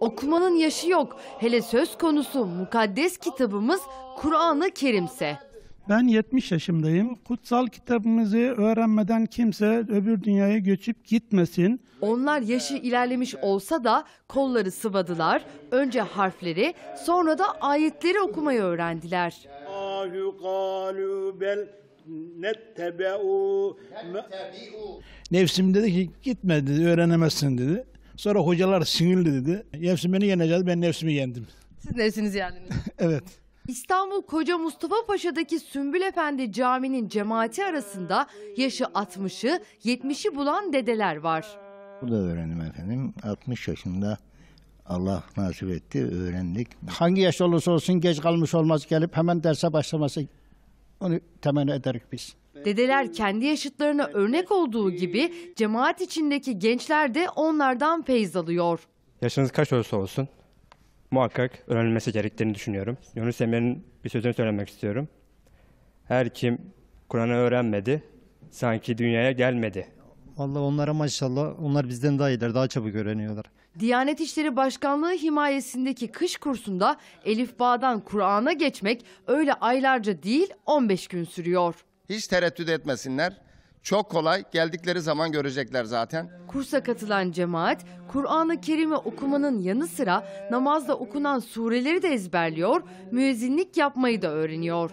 Okumanın yaşı yok. Hele söz konusu mukaddes kitabımız Kur'an-ı Kerimse. Ben 70 yaşındayım. Kutsal kitabımızı öğrenmeden kimse öbür dünyaya göçüp gitmesin. Onlar yaşı ilerlemiş olsa da kolları sıvadılar. Önce harfleri sonra da ayetleri okumayı öğrendiler nettebe'u Nefsim dedi ki gitme dedi öğrenemezsin dedi. Sonra hocalar sinirli dedi. Nefsim beni yeneceğiz ben nefsimi yendim. Siz nefsinizi yendiniz. evet. İstanbul Koca Mustafa Paşa'daki Sümbül Efendi Camii'nin cemaati arasında yaşı 60'ı 70'i bulan dedeler var. Bu da öğrendim efendim. 60 yaşında Allah nasip etti öğrendik. Hangi yaş olursa olsun geç kalmış olmaz gelip hemen derse başlaması onu temenni ederiz biz. Dedeler kendi yaşıtlarına örnek olduğu gibi cemaat içindeki gençler de onlardan feyz alıyor. Yaşınız kaç olursa olsun muhakkak öğrenilmesi gerektiğini düşünüyorum. Yunus Emre'nin bir sözünü söylemek istiyorum. Her kim Kur'an'ı öğrenmedi sanki dünyaya gelmedi. Vallahi onlara maşallah onlar bizden daha iyiler, daha çabuk öğreniyorlar. Diyanet İşleri Başkanlığı himayesindeki kış kursunda Elif Bağ'dan Kur'an'a geçmek öyle aylarca değil 15 gün sürüyor. Hiç tereddüt etmesinler. Çok kolay geldikleri zaman görecekler zaten. Kursa katılan cemaat Kur'an-ı Kerim'i okumanın yanı sıra namazda okunan sureleri de ezberliyor, müezzinlik yapmayı da öğreniyor.